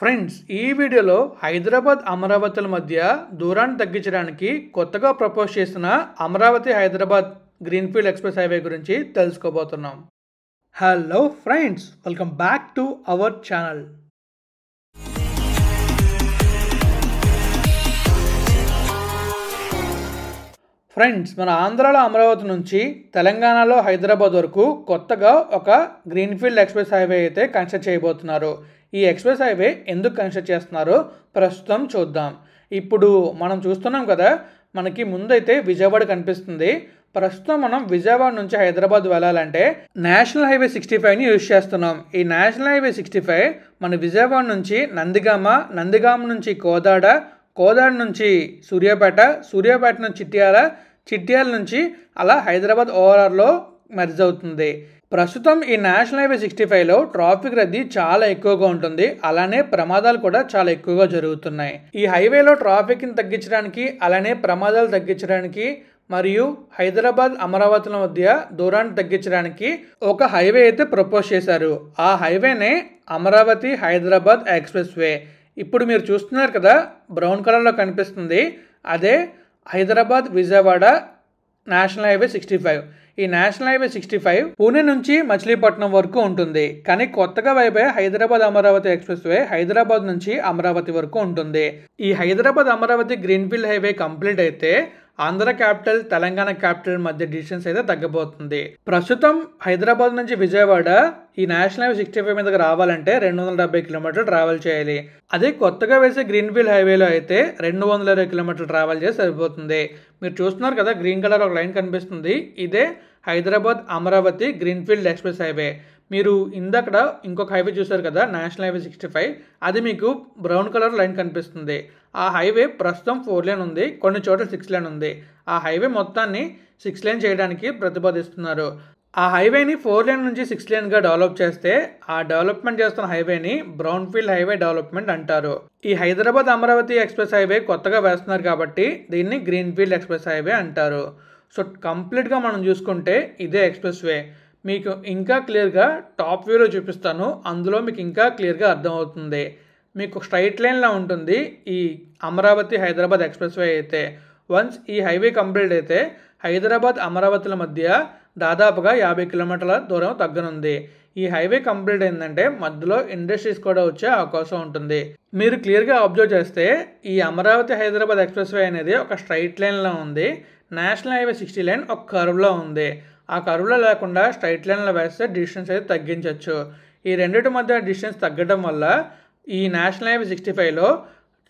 Friends ఈ వీడియోలో హైదరాబాద్ అమరావతుల మధ్య దూరాన్ని తగ్గించడానికి కొత్తగా ప్రపోజ్ చేసిన Amaravati Hyderabad greenfield express highway గురించి తెలుసుకోబోతున్నాం hello friends welcome back to our channel friends మన ఆంధ్రాలో అమరావతి నుంచి తెలంగాణలో హైదరాబాద్ వరకు కొత్తగా ఒక గ్రీన్ఫీల్డ్ ఎక్స్ప్రెస్ హైవే అయితే కన్స్ట్రక్ట్ చేయబోతున్నారు ఈ ఎక్స్ప్రెస్ హైవే ఎందుకు కన్స్ట్రక్ట్ చేస్తున్నారో ప్రస్తుతం చూద్దాం ఇప్పుడు మనం చూస్తున్నాం కదా మనకి ముందైతే విజయవాడ కనిపిస్తుంది ప్రస్తుతం మనం విజయవాడ నుంచి హైదరాబాద్ వెళ్ళాలంటే నేషనల్ హైవే సిక్స్టీ ఫైవ్ని యూజ్ చేస్తున్నాం ఈ నేషనల్ హైవే సిక్స్టీ ఫైవ్ మన విజయవాడ నుంచి నందిగామ నందిగామ నుంచి కోదాడ కోదాడ నుంచి సూర్యాపేట సూర్యాపేట నుంచి చిట్యాల చిట్యాల నుంచి అలా హైదరాబాద్ ఓవరాల్లో మెర్జ్ అవుతుంది ప్రస్తుతం ఈ నేషనల్ హైవే సిక్స్టీ ఫైవ్లో ట్రాఫిక్ రద్దీ చాలా ఎక్కువగా ఉంటుంది అలానే ప్రమాదాలు కూడా చాలా ఎక్కువగా జరుగుతున్నాయి ఈ హైవేలో ట్రాఫిక్ని తగ్గించడానికి అలానే ప్రమాదాలు తగ్గించడానికి మరియు హైదరాబాద్ అమరావతుల మధ్య దూరాన్ని తగ్గించడానికి ఒక హైవే అయితే ప్రపోజ్ చేశారు ఆ హైవేనే అమరావతి హైదరాబాద్ ఎక్స్ప్రెస్ వే ఇప్పుడు మీరు చూస్తున్నారు కదా బ్రౌన్ కలర్లో కనిపిస్తుంది అదే Hyderabad Vijayawada national highway sixty five ఈ national highway sixty five Pune నుంచి మచిలీపట్నం వరకు ఉంటుంది కానీ కొత్తగా వైపే హైదరాబాద్ అమరావతి ఎక్స్ప్రెస్ వే హైదరాబాద్ నుంచి అమరావతి వరకు ఉంటుంది ఈ Hyderabad Amaravati greenfield highway complete అయితే ఆంధ్ర క్యాపిటల్ తెలంగాణ క్యాపిటల్ మధ్య డిస్టెన్స్ అయితే తగ్గబోతుంది ప్రస్తుతం హైదరాబాద్ నుంచి విజయవాడ ఈ నేషనల్ హైవే సిక్స్టీ ఫైవ్ మీదకి రావాలంటే రెండు వందల డెబ్బై కిలోమీటర్లు ట్రావెల్ చేయాలి అదే కొత్తగా వేసే గ్రీన్ఫీల్డ్ హైవేలో అయితే రెండు వందల ఇరవై కిలోమీటర్లు ట్రావెల్ చేసి సరిపోతుంది మీరు చూస్తున్నారు కదా గ్రీన్ కలర్ ఒక లైన్ కనిపిస్తుంది ఇదే Hyderabad Amaravati greenfield express highway మీరు ఇందక్కడ ఇంకొక హైవే చూశారు కదా నేషనల్ హైవే సిక్స్టీ ఫైవ్ అది మీకు బ్రౌన్ కలర్ లైన్ కనిపిస్తుంది ఆ హైవే ప్రస్తుతం ఫోర్ లేన్ ఉంది కొన్ని చోట్ల సిక్స్ లేన్ ఉంది ఆ హైవే మొత్తాన్ని సిక్స్ లేన్ చేయడానికి ప్రతిపాదిస్తున్నారు ఆ హైవేని ఫోర్ లేన్ నుంచి సిక్స్ లేన్గా డెవలప్ చేస్తే ఆ డెవలప్మెంట్ చేస్తున్న హైవేని బ్రౌన్ ఫీల్డ్ హైవే డెవలప్మెంట్ అంటారు ఈ హైదరాబాద్ అమరావతి ఎక్స్ప్రెస్ హైవే కొత్తగా వేస్తున్నారు కాబట్టి దీన్ని గ్రీన్ ఫీల్డ్ ఎక్స్ప్రెస్ హైవే అంటారు సో కంప్లీట్గా మనం చూసుకుంటే ఇదే ఎక్స్ప్రెస్ వే మీకు ఇంకా క్లియర్గా టాప్ వ్యూలో చూపిస్తాను అందులో మీకు ఇంకా క్లియర్గా అర్థమవుతుంది మీకు స్ట్రైట్ లైన్లో ఉంటుంది ఈ అమరావతి హైదరాబాద్ ఎక్స్ప్రెస్ వే అయితే వన్స్ ఈ హైవే కంప్లీట్ అయితే హైదరాబాద్ అమరావతిల మధ్య దాదాపుగా యాభై కిలోమీటర్ల దూరం తగ్గనుంది ఈ హైవే కంప్లీట్ అయిందంటే మధ్యలో ఇండస్ట్రీస్ కూడా వచ్చే అవకాశం ఉంటుంది మీరు క్లియర్గా అబ్జర్వ్ చేస్తే ఈ అమరావతి హైదరాబాద్ ఎక్స్ప్రెస్ వే అనేది ఒక స్ట్రైట్ లైన్లో ఉంది నేషనల్ హైవే సిక్స్టీ లైన్ ఒక కర్వ్లో ఉంది ఆ కరువులో లేకుండా స్ట్రైట్ లైన్లో వేస్తే డిస్టెన్స్ అయితే తగ్గించవచ్చు ఈ రెండింటి మధ్య డిస్టెన్స్ తగ్గడం వల్ల ఈ నేషనల్ హైవే సిక్స్టీ ఫైవ్లో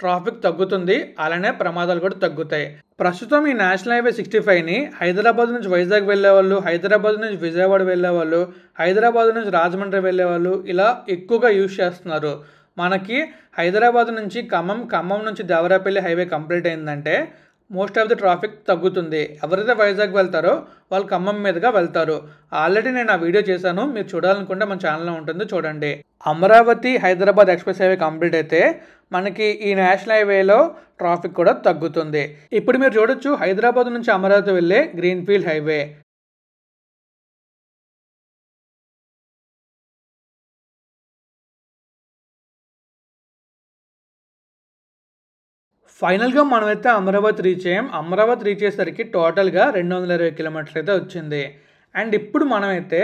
ట్రాఫిక్ తగ్గుతుంది అలానే ప్రమాదాలు కూడా తగ్గుతాయి ప్రస్తుతం ఈ నేషనల్ హైవే సిక్స్టీ ఫైవ్ని హైదరాబాద్ నుంచి వైజాగ్ వెళ్ళేవాళ్ళు హైదరాబాద్ నుంచి విజయవాడ వెళ్ళేవాళ్ళు హైదరాబాద్ నుంచి రాజమండ్రి వెళ్ళేవాళ్ళు ఇలా ఎక్కువగా యూజ్ చేస్తున్నారు మనకి హైదరాబాద్ నుంచి ఖమ్మం ఖమ్మం నుంచి దేవరాపల్లి హైవే కంప్లీట్ అయిందంటే మోస్ట్ ఆఫ్ ది ట్రాఫిక్ తగ్గుతుంది ఎవరైతే వైజాగ్ వెళ్తారో వాళ్ళు ఖమ్మం మీదుగా వెళ్తారు ఆల్రెడీ నేను ఆ వీడియో చేశాను మీరు చూడాలనుకుంటే మన ఛానల్లో ఉంటుంది చూడండి Amaravati Hyderabad express highway complete అయితే మనకి ఈ నేషనల్ హైవేలో ట్రాఫిక్ కూడా తగ్గుతుంది ఇప్పుడు మీరు చూడొచ్చు హైదరాబాద్ నుంచి అమరావతి వెళ్ళే గ్రీన్ఫీల్డ్ హైవే ఫైనల్గా మనమైతే అమరావతి రీచ్ అయ్యాం అమరావతి రీచ్ అయ్యేసరికి టోటల్గా రెండు వందల ఇరవై కిలోమీటర్లు అయితే వచ్చింది అండ్ ఇప్పుడు మనమైతే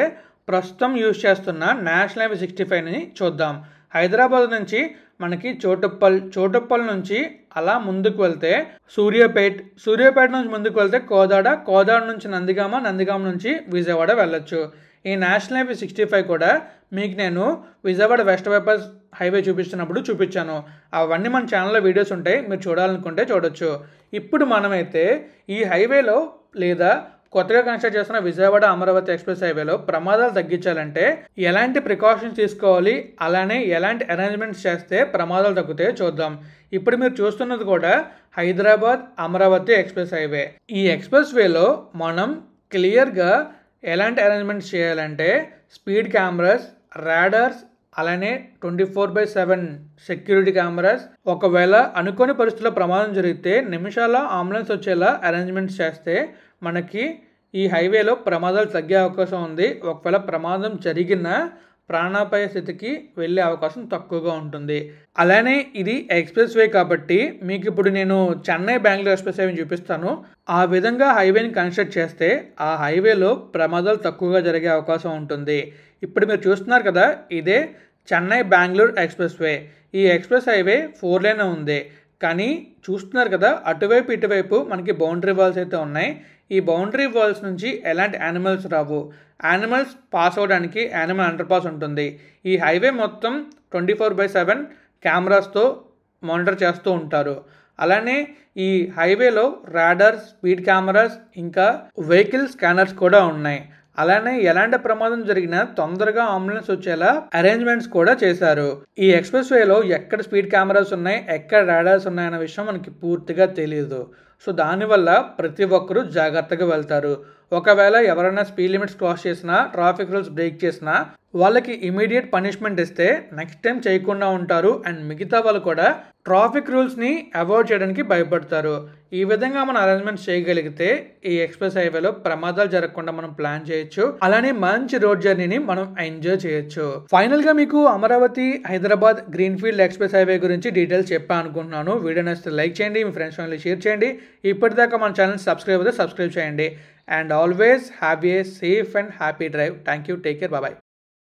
ప్రస్తుతం యూజ్ చేస్తున్న నేషనల్ హైవే సిక్స్టీ ఫైవ్ని చూద్దాం హైదరాబాద్ నుంచి మనకి చోటుప్పల్ చోటుప్పల్ నుంచి అలా ముందుకు వెళ్తే సూర్యాపేట్ సూర్యాపేట నుంచి ముందుకు వెళ్తే కోదాడ కోదాడ నుంచి నందిగామ నందిగామ నుంచి విజయవాడ వెళ్ళొచ్చు ఈ నేషనల్ హైవే సిక్స్టీ ఫైవ్ కూడా మీకు నేను విజయవాడ వెస్ట్ వైపర్స్ హైవే చూపిస్తున్నప్పుడు చూపించాను అవన్నీ మన ఛానల్లో వీడియోస్ ఉంటాయి మీరు చూడాలనుకుంటే చూడొచ్చు ఇప్పుడు మనమైతే ఈ హైవేలో లేదా కొత్తగా కన్స్ట్రక్ట్ చేస్తున్న విజయవాడ అమరావతి ఎక్స్ప్రెస్ హైవేలో ప్రమాదాలు తగ్గించాలంటే ఎలాంటి ప్రికాషన్స్ తీసుకోవాలి అలానే ఎలాంటి అరేంజ్మెంట్స్ చేస్తే ప్రమాదాలు తగ్గుతాయో చూద్దాం ఇప్పుడు మీరు చూస్తున్నది కూడా హైదరాబాద్ అమరావతి ఎక్స్ప్రెస్ హైవే ఈ ఎక్స్ప్రెస్ వేలో మనం క్లియర్గా ఎలాంటి అరేంజ్మెంట్స్ చేయాలంటే స్పీడ్ కెమెరాస్ రాడర్స్ అలానే twenty four by seven security cameras ఒకవేళ అనుకోని పరిస్థితుల్లో ప్రమాదం జరిగితే నిమిషాల అంబులెన్స్ వచ్చేలా అరేంజ్మెంట్స్ చేస్తే మనకి ఈ హైవేలో ప్రమాదాలు తగ్గే అవకాశం ఉంది ఒకవేళ ప్రమాదం జరిగినా ప్రాణాపాయ స్థితికి వెళ్ళే అవకాశం తక్కువగా ఉంటుంది అలానే ఇది ఎక్స్ప్రెస్ వే కాబట్టి మీకు ఇప్పుడు నేను చెన్నై బెంగళూరు ఎక్స్ప్రెస్ వేని చూపిస్తాను ఆ విధంగా హైవేని కన్స్ట్రక్ట్ చేస్తే ఆ హైవేలో ప్రమాదాలు తక్కువగా జరిగే అవకాశం ఉంటుంది ఇప్పుడు మీరు చూస్తున్నారు కదా ఇదే చెన్నై బెంగళూరు ఎక్స్ప్రెస్ వే ఈ ఎక్స్ప్రెస్ హైవే ఫోర్ లైన్ ఉంది కానీ చూస్తున్నారు కదా అటువైపు ఇటువైపు మనకి బౌండరీ వాల్స్ అయితే ఉన్నాయి ఈ బౌండరీ వాల్స్ నుంచి ఎలాంటి యానిమల్స్ రావు యానిమల్స్ పాస్ అవ్వడానికి యానిమల్ అండర్ పాస్ ఉంటుంది ఈ హైవే మొత్తం ట్వంటీ ఫోర్ బై సెవెన్ కెమెరాస్తో మానిటర్ చేస్తూ ఉంటారు అలానే ఈ హైవేలో రాడర్స్ స్పీడ్ కెమెరాస్ ఇంకా వెహికల్ స్కానర్స్ కూడా ఉన్నాయి అలానే ఎలాంటి ప్రమాదం జరిగినా తొందరగా అంబులెన్స్ వచ్చేలా అరేంజ్మెంట్స్ కూడా చేశారు ఈ ఎక్స్ప్రెస్ వేలో ఎక్కడ స్పీడ్ కెమెరాస్ ఉన్నాయి ఎక్కడ రాడార్స్ ఉన్నాయన్న విషయం మనకి పూర్తిగా తెలియదు సో దానివల్ల ప్రతి ఒక్కరూ జాగ్రత్తగా వెళ్తారు ఒకవేళ ఎవరైనా స్పీడ్ లిమిట్స్ క్రాస్ చేసినా ట్రాఫిక్ రూల్స్ బ్రేక్ చేసినా వాళ్ళకి ఇమీడియట్ పనిష్మెంట్ ఇస్తే నెక్స్ట్ టైం చేయకుండా ఉంటారు అండ్ మిగతా వాళ్ళు కూడా ట్రాఫిక్ రూల్స్ని అవాయిడ్ చేయడానికి భయపడతారు ఈ విధంగా మనం అరేంజ్మెంట్స్ చేయగలిగితే ఈ ఎక్స్ప్రెస్ హైవేలో ప్రమాదాలు జరగకుండా మనం ప్లాన్ చేయొచ్చు అలానే మంచి రోడ్ జర్నీని మనం ఎంజాయ్ చేయొచ్చు ఫైనల్ గా మీకు Amaravati Hyderabad greenfield express highway గురించి డీటెయిల్స్ చెప్పా అనుకుంటున్నాను వీడియో నచ్చితే లైక్ చేయండి మీ ఫ్రెండ్స్ ఫ్యామిలీ షేర్ చేయండి ఇప్పటిదాకా మన ఛానల్ సబ్స్క్రైబ్ అయితే సబ్స్క్రైబ్ చేయండి and always have a safe and happy drive. Thank you. Take care. Bye bye.